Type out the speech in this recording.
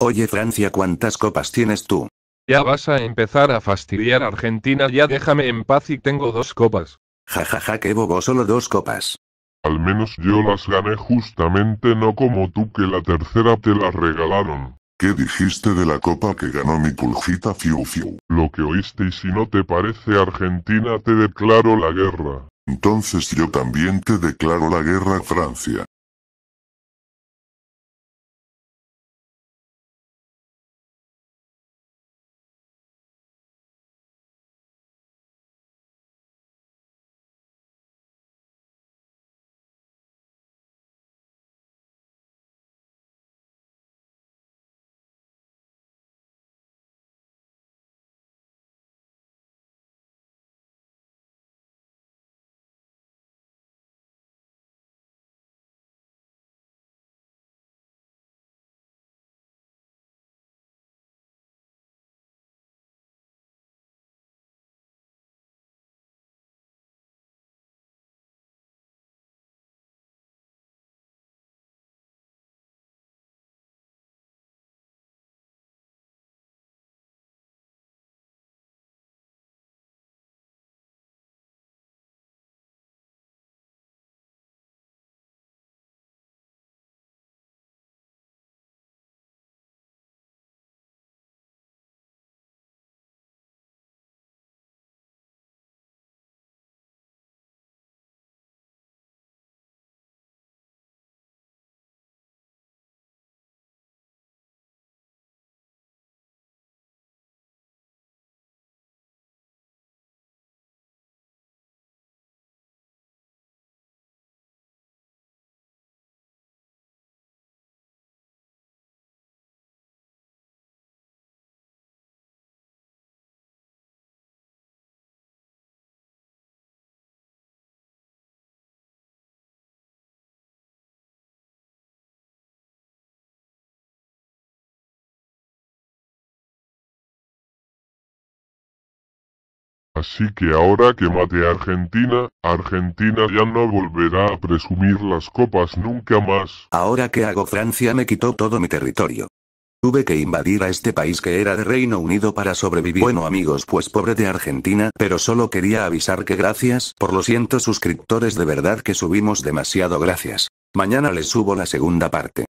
Oye Francia, ¿cuántas copas tienes tú? Ya vas a empezar a fastidiar a Argentina, ya déjame en paz y tengo dos copas. Jajaja, ja, qué bobo, solo dos copas. Al menos yo las gané justamente, no como tú que la tercera te la regalaron. ¿Qué dijiste de la copa que ganó mi pulgita Fiu Fiu? Lo que oíste y si no te parece Argentina te declaro la guerra. Entonces yo también te declaro la guerra Francia. Así que ahora que maté a Argentina, Argentina ya no volverá a presumir las copas nunca más. Ahora que hago Francia me quitó todo mi territorio. Tuve que invadir a este país que era de Reino Unido para sobrevivir. Bueno amigos, pues pobre de Argentina, pero solo quería avisar que gracias por los cientos suscriptores de verdad que subimos demasiado gracias. Mañana les subo la segunda parte.